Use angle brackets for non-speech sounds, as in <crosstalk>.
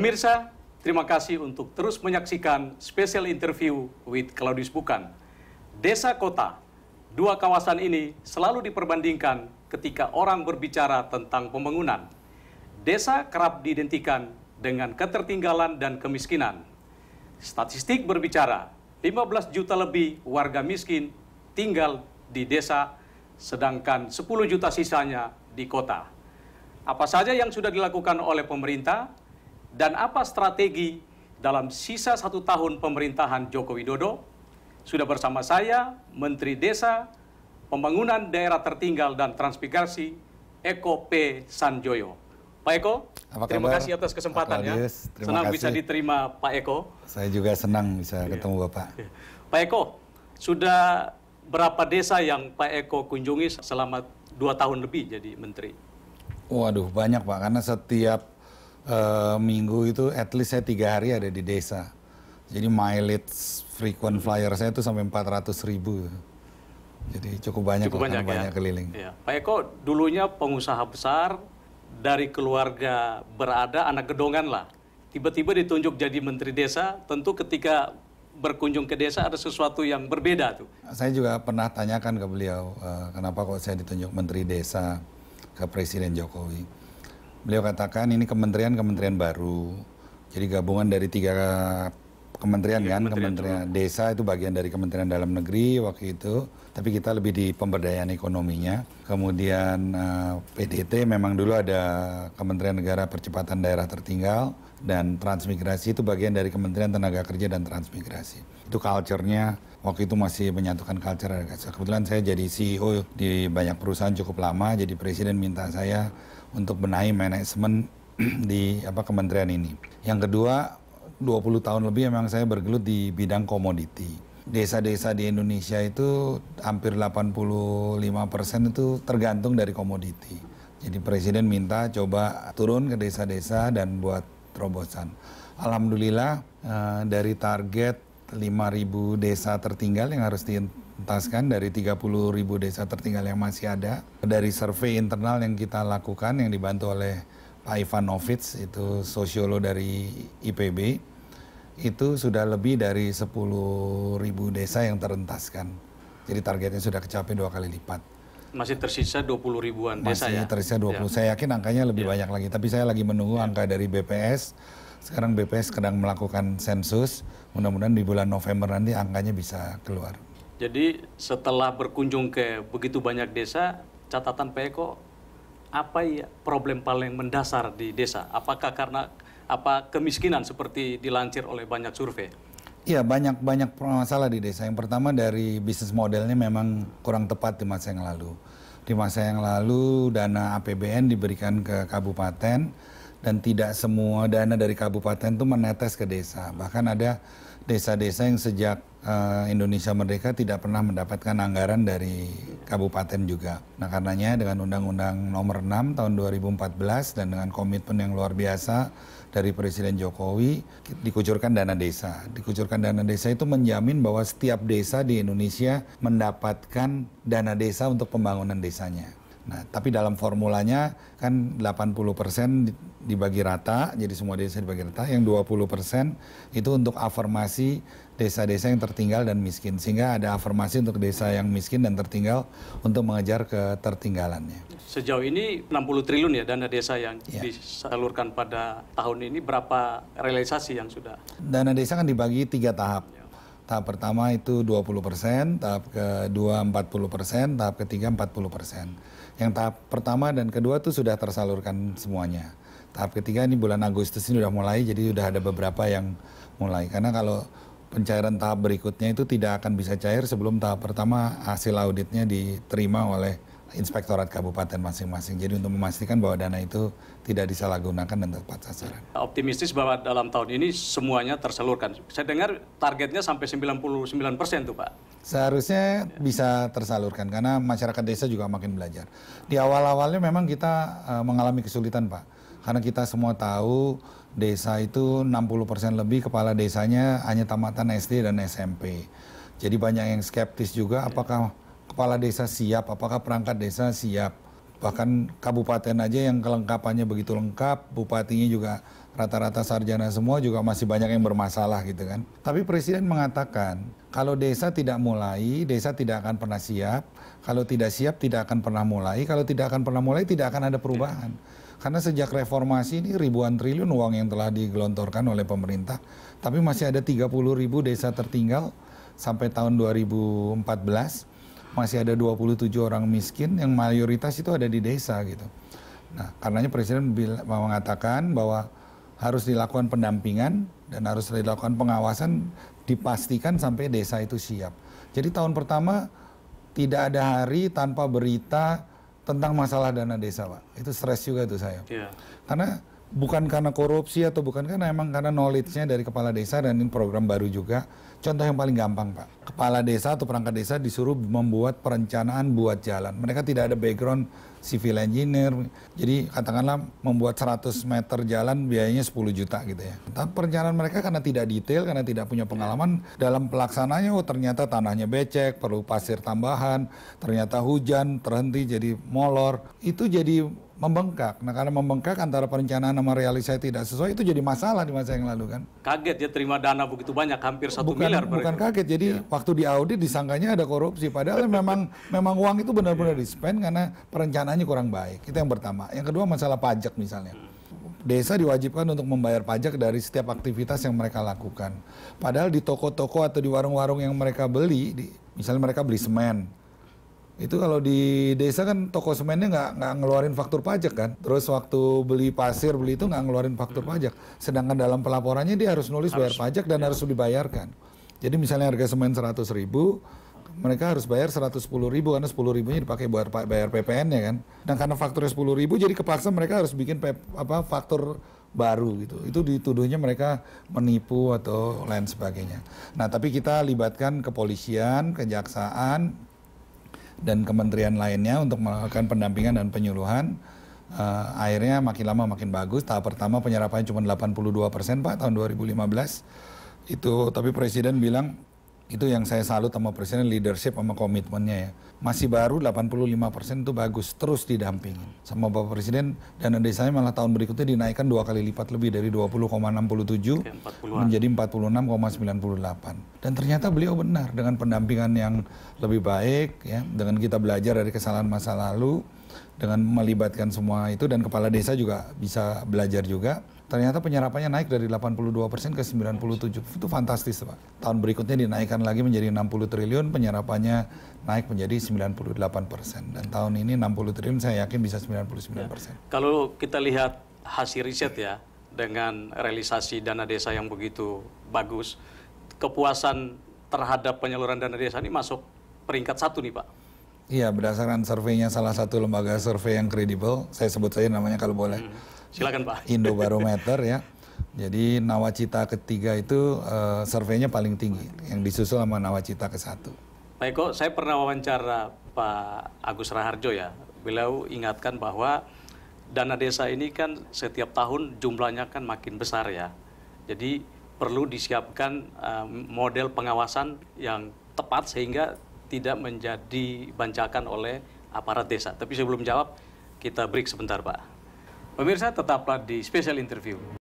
Pemirsa, terima kasih untuk terus menyaksikan special interview with Claudius Bukan. Desa kota, dua kawasan ini selalu diperbandingkan ketika orang berbicara tentang pembangunan. Desa kerap diidentikan dengan ketertinggalan dan kemiskinan. Statistik berbicara, 15 juta lebih warga miskin tinggal di desa, sedangkan 10 juta sisanya di kota. Apa saja yang sudah dilakukan oleh pemerintah dan apa strategi dalam sisa satu tahun pemerintahan Joko Widodo. Sudah bersama saya, Menteri Desa, Pembangunan Daerah Tertinggal dan Transmigrasi, Eko P. Sanjoyo. Pak Eko, apa terima kabar? kasih atas kesempatan ya. Senang kasih. bisa diterima Pak Eko. Saya juga senang bisa iya. ketemu Bapak. Iya. Pak Eko, sudah berapa desa yang Pak Eko kunjungi selama dua tahun lebih jadi Menteri? Waduh, banyak Pak. Karena setiap uh, minggu itu at least saya tiga hari ada di desa. Jadi mileage frequent flyer saya itu sampai 400 ribu. Jadi cukup banyak, cukup banyak, ya. banyak keliling. Ya. Pak Eko, dulunya pengusaha besar, dari keluarga berada, anak gedongan lah. Tiba-tiba ditunjuk jadi Menteri Desa, tentu ketika berkunjung ke desa ada sesuatu yang berbeda tuh. Saya juga pernah tanyakan ke beliau, eh, kenapa kok saya ditunjuk Menteri Desa ke Presiden Jokowi beliau katakan ini kementerian-kementerian baru. Jadi gabungan dari tiga kementerian ya, kan, kementerian, kementerian desa itu bagian dari Kementerian Dalam Negeri waktu itu, tapi kita lebih di pemberdayaan ekonominya. Kemudian uh, eh, PDT memang dulu ada Kementerian Negara Percepatan Daerah Tertinggal dan transmigrasi itu bagian dari Kementerian Tenaga Kerja dan Transmigrasi. Itu culture-nya waktu itu masih menyatukan culture Kebetulan saya jadi CEO di banyak perusahaan cukup lama, jadi presiden minta saya untuk benahi manajemen <clears throat> di apa kementerian ini. Yang kedua 20 tahun lebih memang saya bergelut di bidang komoditi. Desa-desa di Indonesia itu hampir 85 persen itu tergantung dari komoditi. Jadi Presiden minta coba turun ke desa-desa dan buat terobosan. Alhamdulillah eh, dari target 5.000 desa tertinggal yang harus dituntaskan dari ribu desa tertinggal yang masih ada. Dari survei internal yang kita lakukan yang dibantu oleh Pak Ivanovic itu sosiolo dari IPB itu sudah lebih dari 10.000 desa yang terentaskan. Jadi targetnya sudah kecapai dua kali lipat. Masih tersisa 20 ribuan Masih desa ya? Masih tersisa 20. Ya. Saya yakin angkanya lebih ya. banyak lagi. Tapi saya lagi menunggu ya. angka dari BPS. Sekarang BPS sedang melakukan sensus. Mudah-mudahan di bulan November nanti angkanya bisa keluar. Jadi setelah berkunjung ke begitu banyak desa, catatan Pak e apa ya problem paling mendasar di desa? Apakah karena apa kemiskinan seperti dilancir oleh banyak survei? Iya banyak banyak masalah di desa. Yang pertama dari bisnis modelnya memang kurang tepat di masa yang lalu. Di masa yang lalu dana APBN diberikan ke kabupaten dan tidak semua dana dari kabupaten itu menetes ke desa. Bahkan ada desa-desa yang sejak uh, Indonesia Merdeka tidak pernah mendapatkan anggaran dari kabupaten juga. Nah, karenanya dengan Undang-Undang Nomor 6 tahun 2014 dan dengan komitmen yang luar biasa dari Presiden Jokowi dikucurkan dana desa. Dikucurkan dana desa itu menjamin bahwa setiap desa di Indonesia mendapatkan dana desa untuk pembangunan desanya. Nah, tapi dalam formulanya kan 80% dibagi rata, jadi semua desa dibagi rata, yang 20% itu untuk afirmasi desa-desa yang tertinggal dan miskin. Sehingga ada afirmasi untuk desa yang miskin dan tertinggal untuk mengejar ketertinggalannya. Sejauh ini 60 triliun ya dana desa yang ya. disalurkan pada tahun ini, berapa realisasi yang sudah? Dana desa kan dibagi tiga tahap. Iya. Tahap pertama itu 20%, tahap kedua 40%, tahap ketiga 40%. Yang tahap pertama dan kedua tuh sudah tersalurkan semuanya. Tahap ketiga ini bulan Agustus ini sudah mulai, jadi sudah ada beberapa yang mulai. Karena kalau pencairan tahap berikutnya itu tidak akan bisa cair sebelum tahap pertama hasil auditnya diterima oleh inspektorat kabupaten masing-masing. Jadi untuk memastikan bahwa dana itu tidak disalahgunakan dan tepat sasaran. Optimistis bahwa dalam tahun ini semuanya tersalurkan. Saya dengar targetnya sampai 99 persen tuh Pak. Seharusnya bisa tersalurkan karena masyarakat desa juga makin belajar. Di awal-awalnya memang kita uh, mengalami kesulitan, Pak. Karena kita semua tahu desa itu 60% lebih kepala desanya hanya tamatan SD dan SMP. Jadi banyak yang skeptis juga apakah kepala desa siap, apakah perangkat desa siap bahkan kabupaten aja yang kelengkapannya begitu lengkap, bupatinya juga rata-rata sarjana semua juga masih banyak yang bermasalah gitu kan. Tapi presiden mengatakan kalau desa tidak mulai, desa tidak akan pernah siap. Kalau tidak siap tidak akan pernah mulai, kalau tidak akan pernah mulai tidak akan ada perubahan. Karena sejak reformasi ini ribuan triliun uang yang telah digelontorkan oleh pemerintah, tapi masih ada 30 ribu desa tertinggal sampai tahun 2014 masih ada 27 orang miskin yang mayoritas itu ada di desa gitu. Nah, karenanya presiden mengatakan bahwa harus dilakukan pendampingan dan harus dilakukan pengawasan dipastikan sampai desa itu siap. Jadi tahun pertama tidak ada hari tanpa berita tentang masalah dana desa, Pak. Itu stres juga itu saya. Yeah. Karena bukan karena korupsi atau bukan karena emang karena knowledge-nya dari kepala desa dan ini program baru juga. Contoh yang paling gampang, Pak. Kepala desa atau perangkat desa disuruh membuat perencanaan buat jalan. Mereka tidak ada background civil engineer. Jadi katakanlah membuat 100 meter jalan biayanya 10 juta gitu ya. Tapi perencanaan mereka karena tidak detail, karena tidak punya pengalaman dalam pelaksananya oh ternyata tanahnya becek, perlu pasir tambahan, ternyata hujan, terhenti jadi molor. Itu jadi membengkak. Nah, karena membengkak antara perencanaan sama realisasi tidak sesuai itu jadi masalah di masa yang lalu kan. Kaget ya terima dana begitu banyak hampir satu miliar. Bukan kaget. Jadi ya. waktu di audit disangkanya ada korupsi padahal <laughs> memang memang uang itu benar-benar iya. di spend karena perencanaannya kurang baik. Itu yang pertama. Yang kedua masalah pajak misalnya. Desa diwajibkan untuk membayar pajak dari setiap aktivitas yang mereka lakukan. Padahal di toko-toko atau di warung-warung yang mereka beli, di, misalnya mereka beli semen, itu kalau di desa kan toko semennya nggak nggak ngeluarin faktur pajak kan. Terus waktu beli pasir beli itu nggak ngeluarin faktur hmm. pajak. Sedangkan dalam pelaporannya dia harus nulis harus, bayar pajak dan ya. harus dibayarkan. Jadi misalnya harga semen 100 ribu, mereka harus bayar 110 ribu karena 10 ribunya dipakai buat bayar PPN ya kan. Dan karena fakturnya 10 ribu jadi kepaksa mereka harus bikin pep, apa faktur baru gitu. Itu dituduhnya mereka menipu atau lain sebagainya. Nah, tapi kita libatkan kepolisian, kejaksaan, dan kementerian lainnya untuk melakukan pendampingan dan penyuluhan uh, akhirnya makin lama makin bagus. Tahap pertama penyerapannya cuma 82 persen Pak tahun 2015 itu tapi Presiden bilang itu yang saya salut sama presiden leadership sama komitmennya ya. Masih baru 85% itu bagus, terus didampingin sama Bapak Presiden dan desanya malah tahun berikutnya dinaikkan dua kali lipat lebih dari 20,67 menjadi 46,98. Dan ternyata beliau benar dengan pendampingan yang lebih baik ya, dengan kita belajar dari kesalahan masa lalu dengan melibatkan semua itu dan kepala desa juga bisa belajar juga. Ternyata penyerapannya naik dari 82 persen ke 97. Itu fantastis, Pak. Tahun berikutnya dinaikkan lagi menjadi 60 triliun, penyerapannya naik menjadi 98 persen. Dan tahun ini 60 triliun saya yakin bisa 99 persen. Ya. Kalau kita lihat hasil riset ya, dengan realisasi dana desa yang begitu bagus, kepuasan terhadap penyaluran dana desa ini masuk peringkat satu nih Pak Iya, berdasarkan surveinya salah satu lembaga survei yang kredibel, saya sebut saja namanya kalau boleh. Hmm. Silakan Pak. <laughs> Barometer ya. Jadi nawacita ketiga itu uh, surveinya paling tinggi, yang disusul sama nawacita ke satu. Pak Eko, saya pernah wawancara Pak Agus Raharjo ya. Beliau ingatkan bahwa dana desa ini kan setiap tahun jumlahnya kan makin besar ya. Jadi perlu disiapkan uh, model pengawasan yang tepat sehingga tidak menjadi bancakan oleh aparat desa. Tapi sebelum jawab, kita break sebentar Pak. Pemirsa tetaplah di special interview.